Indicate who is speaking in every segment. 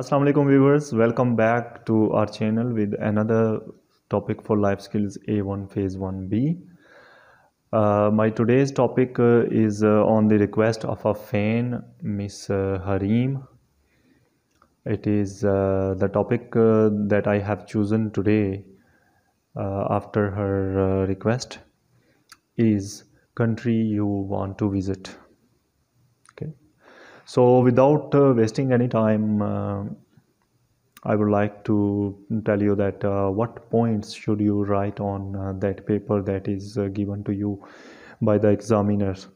Speaker 1: Assalamu alaikum viewers welcome back to our channel with another topic for life skills a1 phase 1b uh, my today's topic uh, is uh, on the request of a fan miss uh, hareem it is uh, the topic uh, that i have chosen today after her request is country you want to visit so without uh, wasting any time uh, i would like to tell you that uh, what points should you write on uh, that paper that is uh, given to you by the examiners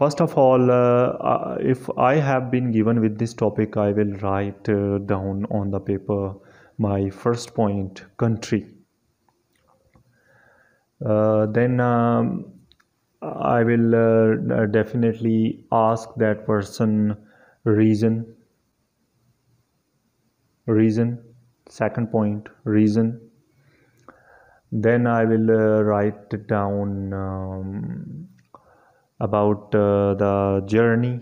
Speaker 1: first of all uh, if i have been given with this topic i will write down on the paper my first point country then um, I will uh, uh, definitely ask that person reason. Reason. Second point, reason. Then I will uh, write down um, about uh, the journey.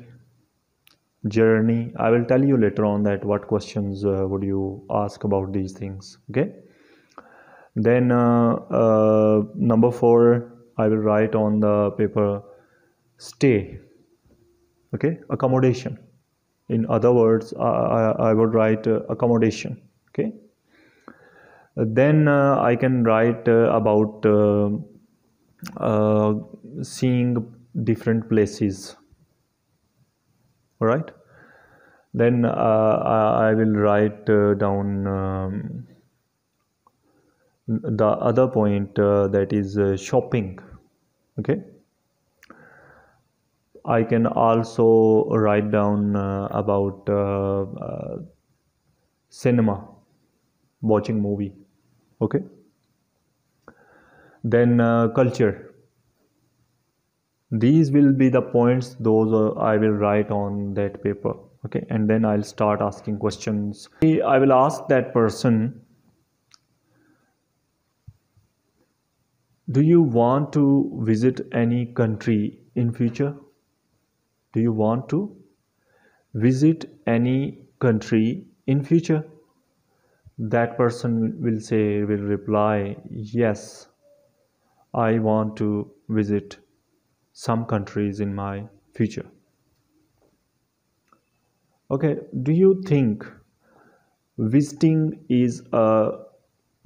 Speaker 1: Journey. I will tell you later on that what questions uh, would you ask about these things. Okay. Then uh, number four I will write on the paper stay okay accommodation in other words I, I, I would write uh, accommodation okay then uh, I can write uh, about uh, uh, seeing different places all right then uh, I will write down um, the other point uh, that is uh, shopping okay i can also write down uh, about uh, uh, cinema watching movie okay then uh, culture these will be the points those i will write on that paper okay and then i'll start asking questions i will ask that person do you want to visit any country in future do you want to visit any country in future that person will say will reply yes i want to visit some countries in my future okay do you think visiting is a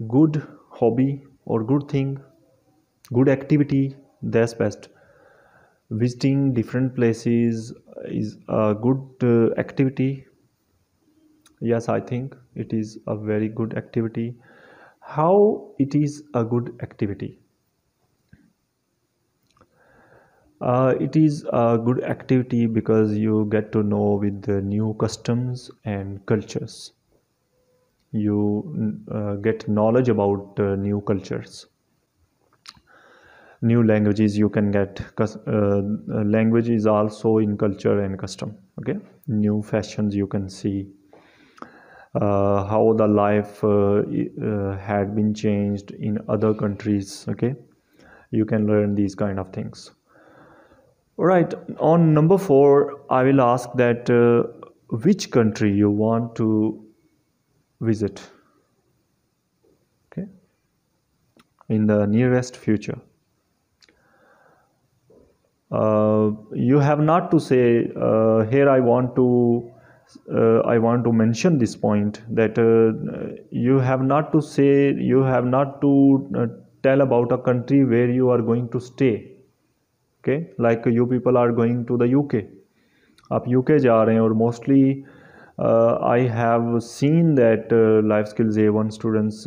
Speaker 1: good hobby or good thing good activity that's best visiting different places is a good uh, activity yes i think it is a very good activity how it is a good activity uh, it is a good activity because you get to know with the new customs and cultures you uh, get knowledge about uh, new cultures new languages you can get uh, uh language is also in culture and custom okay new fashions you can see uh, how the life uh, uh had been changed in other countries okay you can learn these kind of things all right on number 4 i will ask that uh, which country you want to visit okay in the nearest future uh, you have not to say uh, here i want to uh, i want to mention this point that uh, you have not to say you have not to uh, tell about a country where you are going to stay okay like you people are going to the uk आप UK जा रहे हैं और mostly I have seen that life skills A one students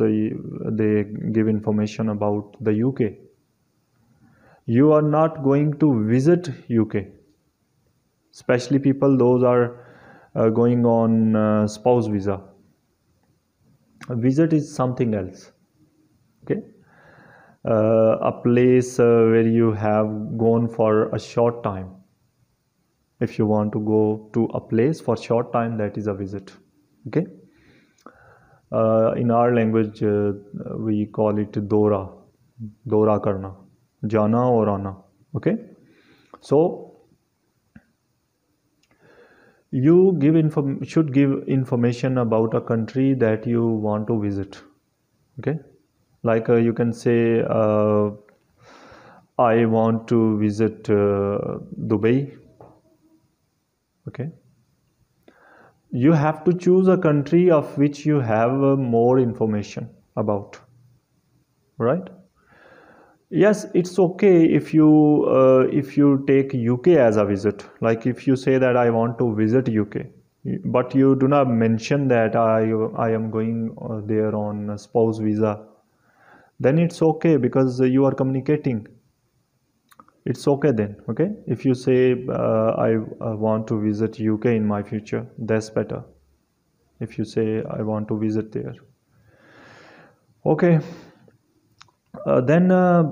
Speaker 1: they give information about the UK you are not going to visit UK. Especially people those are uh, going on uh, spouse visa. A visit is something else. Okay, uh, a place uh, where you have gone for a short time. If you want to go to a place for short time, that is a visit. Okay. Uh, in our language, uh, we call it dora, dora karna jana or ana okay so you give inform should give information about a country that you want to visit okay like uh, you can say uh, i want to visit uh, dubai okay you have to choose a country of which you have uh, more information about right yes it's okay if you uh, if you take uk as a visit like if you say that i want to visit uk but you do not mention that i i am going uh, there on spouse visa then it's okay because you are communicating it's okay then okay if you say uh, I, I want to visit uk in my future that's better if you say i want to visit there okay uh, then uh,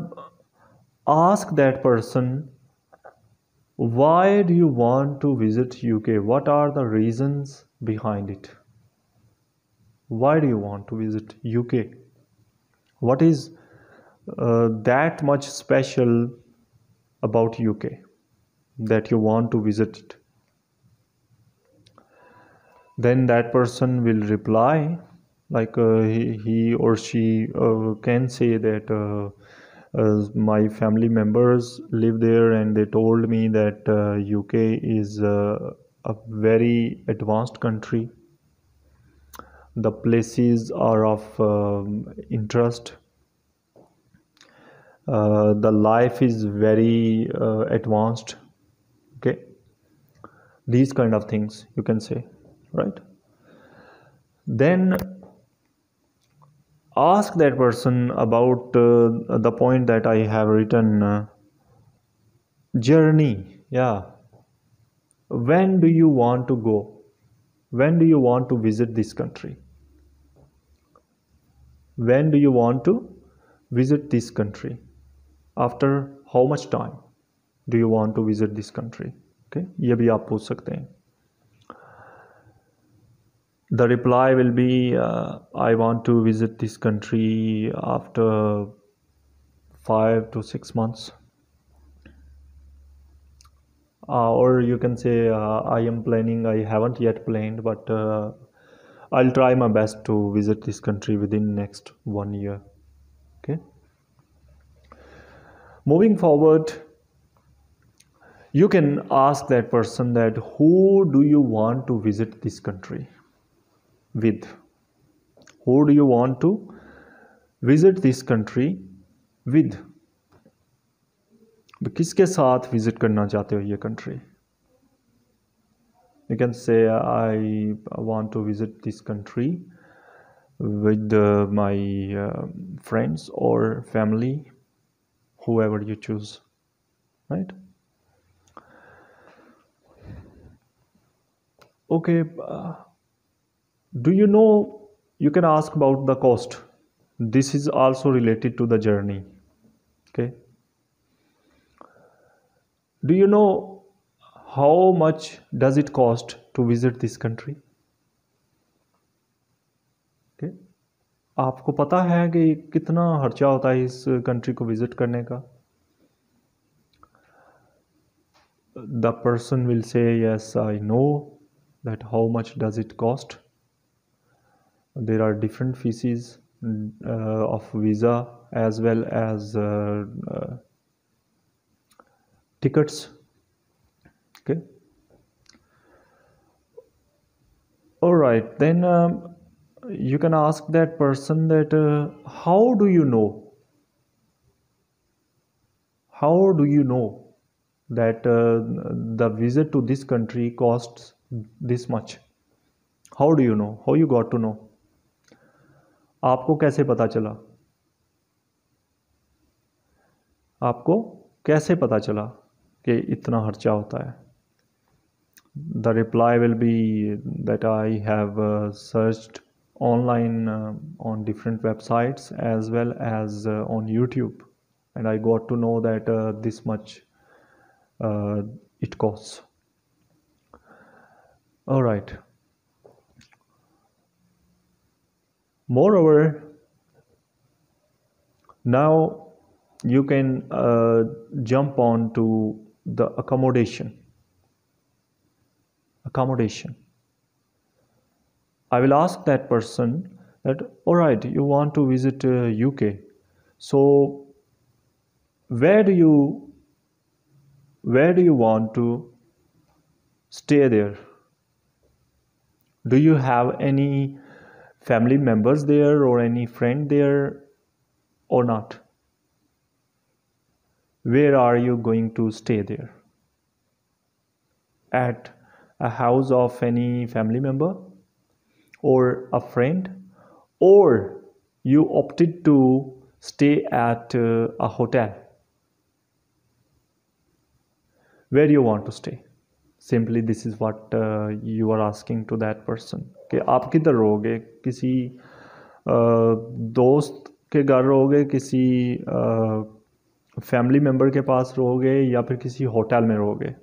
Speaker 1: ask that person why do you want to visit uk what are the reasons behind it why do you want to visit uk what is uh, that much special about uk that you want to visit it then that person will reply like uh, he, he, or she uh, can say that uh, my family members live there and they told me that UK is a very advanced country. The places are of um, interest. Uh, the life is very uh, advanced. Okay, these kind of things you can say, right? Then ask that person about uh, the point that i have written uh, journey yeah when do you want to go when do you want to visit this country when do you want to visit this country after how much time do you want to visit this country okay ये भी आप पूछ सकते हैं the reply will be uh, i want to visit this country after 5 to 6 months uh, or you can say uh, i am planning i haven't yet planned but uh, i'll try my best to visit this country within next one year okay moving forward you can ask that person that who do you want to visit this country with who do you want to visit this country with किसके साथ visit करना चाहते हो ये country you can say I want to visit this country with my friends और family whoever you choose right okay uh, do you know you can ask about the cost this is also related to the journey okay do you know how much does it cost to visit this country okay आपको पता है कि कितना खर्चा होता है इस country को विजिट करने का the person will say yes I know that how much does it cost there are different fees uh, of visa as well as uh, uh, tickets okay all right then um, you can ask that person that uh, how do you know how do you know that uh, the visit to this country costs this much how do you know how you got to know आपको कैसे पता चला आपको कैसे पता चला कि इतना खर्चा होता है the reply will be that I have search online on different websites as well as on YouTube and I got to know that this much it cost right Moreover, now you can uh, jump on to the accommodation. Accommodation. I will ask that person that, all right, you want to visit uh, UK. So, where do you where do you want to stay there? Do you have any family members there or any friend there or not? Where are you going to stay there? At a house of any family member or a friend? Or you opted to stay at uh, a hotel where you want to stay? Simply this is what you are asking to that person कि आप किधर रहोगे किसी uh, दोस्त के घर रहोगे किसी फैमिली uh, मेम्बर के पास रहोगे या फिर किसी होटल में रहोगे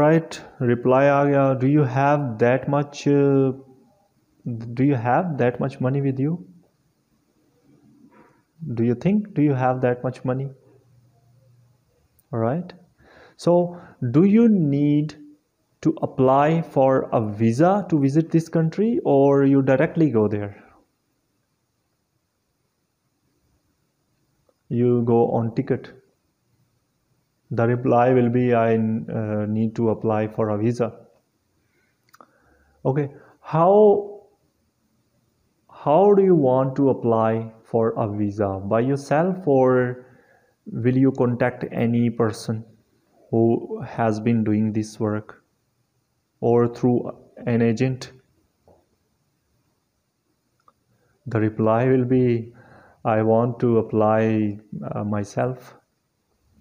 Speaker 1: राइट रिप्लाई आ गया do you have that much do you have that much money with you do you think do you have that much money all right so do you need to apply for a visa to visit this country or you directly go there you go on ticket the reply will be i uh, need to apply for a visa okay how how do you want to apply for a visa by yourself or will you contact any person who has been doing this work or through an agent the reply will be i want to apply uh, myself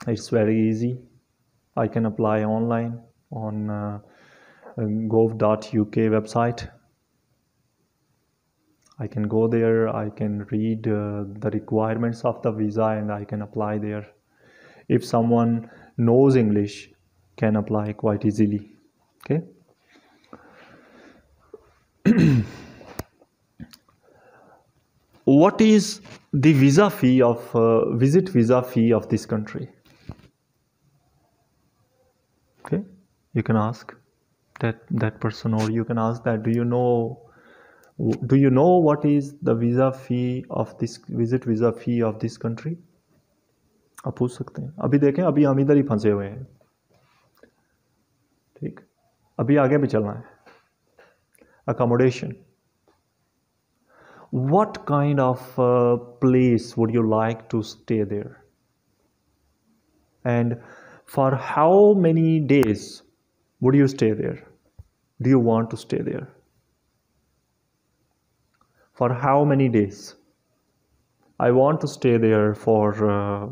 Speaker 1: it's very easy i can apply online on uh, uh gov.uk website I can go there, I can read uh, the requirements of the visa and I can apply there. If someone knows English, can apply quite easily. Okay. what is the visa fee of uh, visit visa fee of this country? Okay, you can ask that that person or you can ask that do you know do you know what is the visa fee of this visit visa fee of this country आप पूछ सकते हैं अभी देखें अभी हम इधर ही फंसे हुए हैं ठीक अभी आगे भी चलना है accommodation what kind of uh, place would you like to stay there and for how many days would you stay there do you want to stay there for how many days? I want to stay there for uh,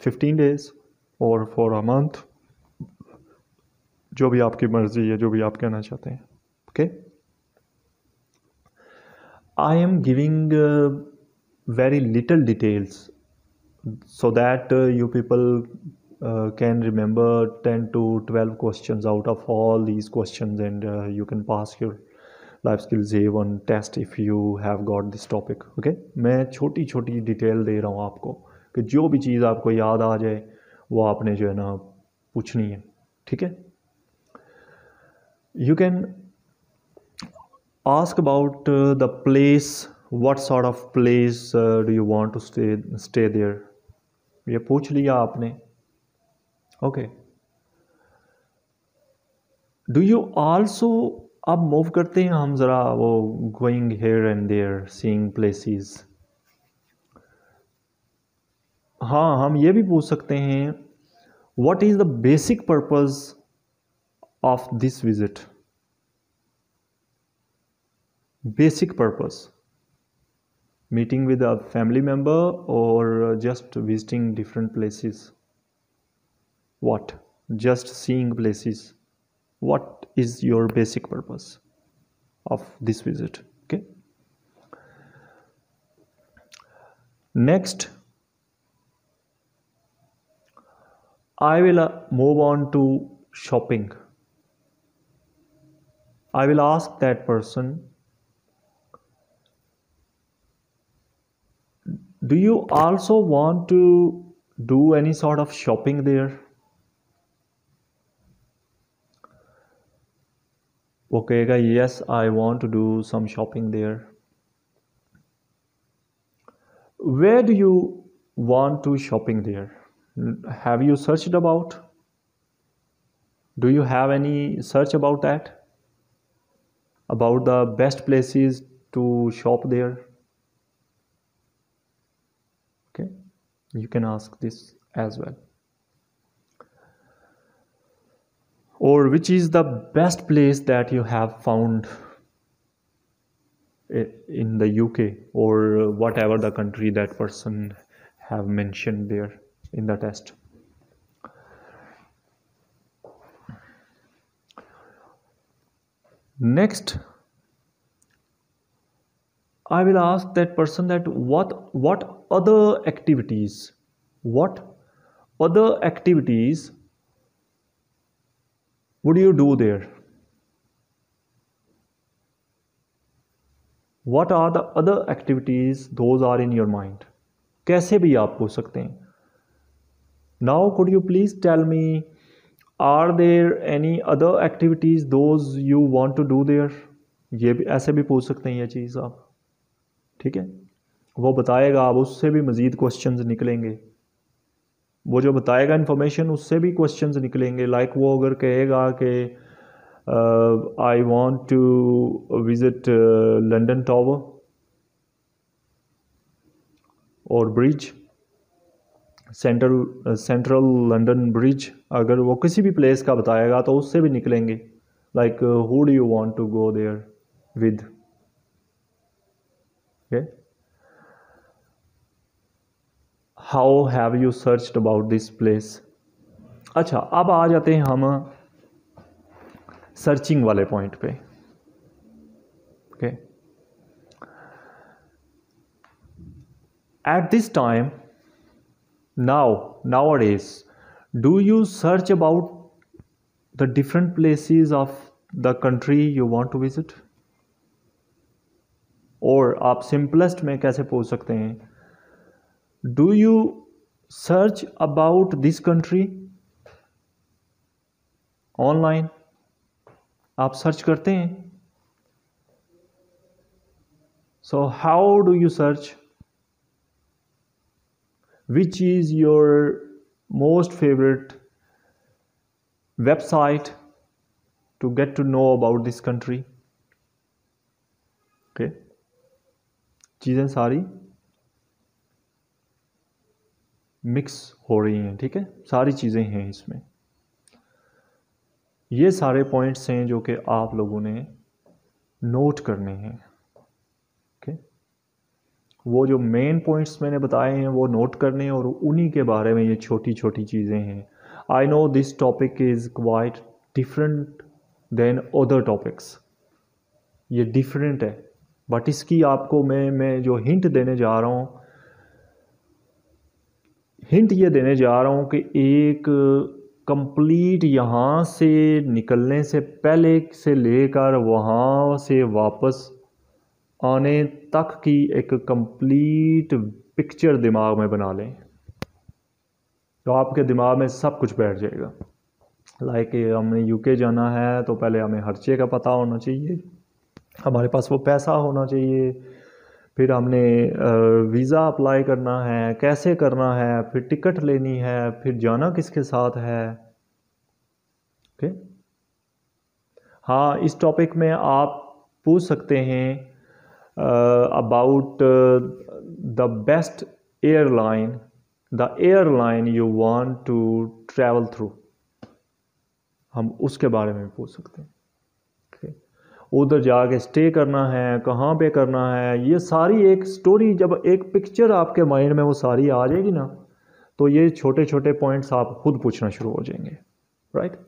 Speaker 1: 15 days और for a month जो भी आपकी मर्जी है जो भी आप कहना चाहते हैं okay I am giving very little details so that you people can remember ten to twelve question out of all these question and you can pass your life skills A one test if you have got this topic okay मैं छोटी छोटी detail दे रहा हूँ आपको कि जो भी चीज़ आपको याद आ जाए वो आपने जो है ना पूछनी है ठीक है you can ask about the place what sort of place do you want to stay stay there ये पूछ लिया आपने ओके डू यू ऑल्सो अब मूव करते हैं हम ज़रा वो going here and there seeing places हाँ हम ये भी पूछ सकते हैं what is the basic purpose of this visit basic purpose meeting with a family member और just visiting different places what just seeing places what is your basic purpose of this visit okay next i will uh, move on to shopping i will ask that person do you also want to do any sort of shopping there okay guys yes i want to do some shopping there where do you want to shopping there have you searched about do you have any search about that about the best places to shop there okay you can ask this as well or which is the best place that you have found in the UK or whatever the country that person have mentioned there in the test next i will ask that person that what what other activities what other activities What do you do there? What are the other activities those are in your mind? कैसे भी आप पूछ सकते हैं now could you please tell me are there any other activities those you want to do there ये भी ऐसे भी पूछ सकते हैं ये चीज़ आप ठीक है वो बताएगा आप उससे भी मज़ीद क्वेश्चंस निकलेंगे वो जो बताएगा इन्फॉर्मेशन उससे भी क्वेश्चन निकलेंगे लाइक like वो अगर कहेगा कि I want to visit London tower और bridge central central London bridge अगर वो किसी भी प्लेस का बताएगा तो उससे भी निकलेंगे like who do you want to go there with how have you search about this place अच्छा अब आ जाते हैं हम सर्चिंग वाले पॉइंट पे okay at this time now now days do you search about the different places of the country you want to visit और आप simplest में कैसे पूछ सकते हैं do you search about this country online आप सर्च करते हैं so how do you search which is your most favourite website to get to know about this country okay चीज़ें सारी मिक्स हो रही हैं ठीक है सारी चीज़ें हैं इसमें ये सारे पॉइंट्स हैं जो कि आप लोगों ने नोट करने हैं ओके वो जो मेन पॉइंट्स मैंने बताए हैं वो नोट करने और उन्हीं के बारे में ये छोटी छोटी चीज़ें हैं I know this topic is quite different than other topics ये डिफरेंट है बट इसकी आपको मैं मैं जो हिंट देने जा रहा हूँ हिंट ये देने जा रहा हूँ कि एक कंप्लीट यहाँ से निकलने से पहले से लेकर वहाँ से वापस आने तक की एक कंप्लीट पिक्चर दिमाग में बना लें तो आपके दिमाग में सब कुछ बैठ जाएगा लाइक हमने यूके जाना है तो पहले हमें हर्चे का पता होना चाहिए हमारे पास वो पैसा होना चाहिए फिर हमने वीज़ा अप्लाई करना है कैसे करना है फिर टिकट लेनी है फिर जाना किसके साथ है ओके हाँ इस टॉपिक में आप पूछ सकते हैं about the best airline the airline you want to travel through हम उसके बारे में पूछ सकते हैं उधर जाके स्टे करना है कहाँ पे करना है ये सारी एक स्टोरी जब एक पिक्चर आपके माइंड में वो सारी आ जाएगी ना तो ये छोटे छोटे पॉइंट्स आप खुद पूछना शुरू हो जाएंगे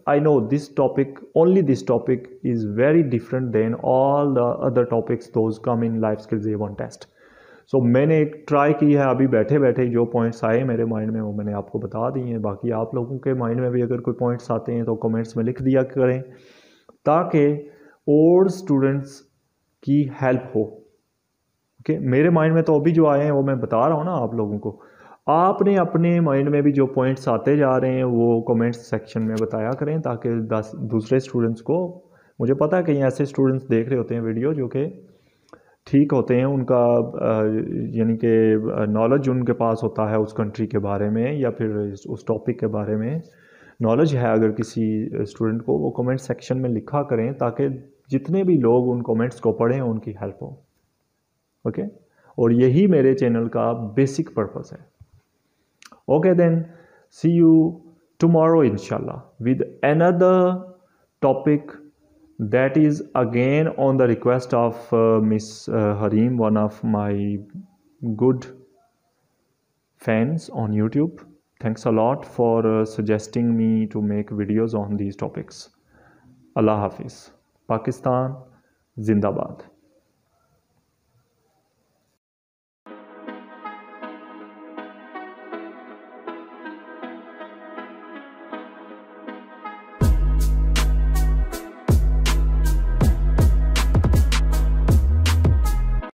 Speaker 1: I know this topic only this topic is very different than all the other topics topics come in life skills A one test so मैंने एक ट्राई की है अभी बैठे बैठे जो पॉइंट्स आए मेरे माइंड में वो मैंने आपको बता दिए हैं बाकी आप लोगों के माइंड में भी अगर कोई पॉइंट्स आते हैं तो कमेंट्स में लिख दिया करें ताकि और स्टूडेंट्स की हेल्प हो ओके okay? मेरे माइंड में तो अभी जो आए हैं वो मैं बता रहा हूँ ना आप लोगों को आपने अपने माइंड में भी जो पॉइंट्स आते जा रहे हैं वो कमेंट्स सेक्शन में बताया करें ताकि दूसरे स्टूडेंट्स को मुझे पता है कहीं ऐसे स्टूडेंट्स देख रहे होते हैं वीडियो जो कि ठीक होते हैं उनका यानी कि नॉलेज उनके पास होता है उस कंट्री के बारे में या फिर उस टॉपिक के बारे में नॉलेज है अगर किसी स्टूडेंट को वो कमेंट सेक्शन में लिखा करें ताकि जितने भी लोग उन कमेंट्स को पढ़ें उनकी हेल्प हो ओके okay? और यही मेरे चैनल का बेसिक पर्पस है okay then see you tomorrow इनशाला with another topic that is again on the request of uh, miss uh, harim one of my good fans on youtube thanks a lot for uh, suggesting me to make videos on these topics allah hafiz Pakistan जिंदाबाद